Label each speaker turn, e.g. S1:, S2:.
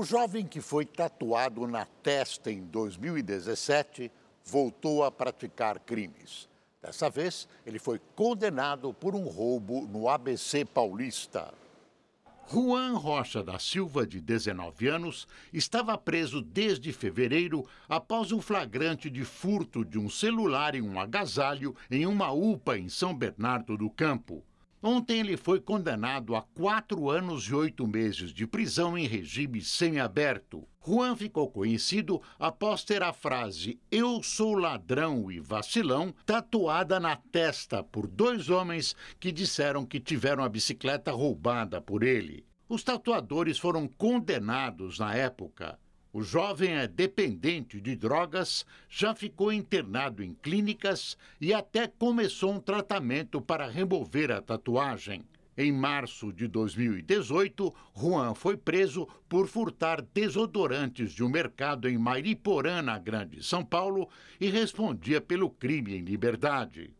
S1: O jovem que foi tatuado na testa em 2017 voltou a praticar crimes. Dessa vez, ele foi condenado por um roubo no ABC paulista. Juan Rocha da Silva, de 19 anos, estava preso desde fevereiro após um flagrante de furto de um celular e um agasalho em uma UPA em São Bernardo do Campo. Ontem ele foi condenado a quatro anos e oito meses de prisão em regime semiaberto. Juan ficou conhecido após ter a frase Eu sou ladrão e vacilão tatuada na testa por dois homens que disseram que tiveram a bicicleta roubada por ele. Os tatuadores foram condenados na época. O jovem é dependente de drogas, já ficou internado em clínicas e até começou um tratamento para remover a tatuagem. Em março de 2018, Juan foi preso por furtar desodorantes de um mercado em Mariporã, na Grande São Paulo, e respondia pelo crime em liberdade.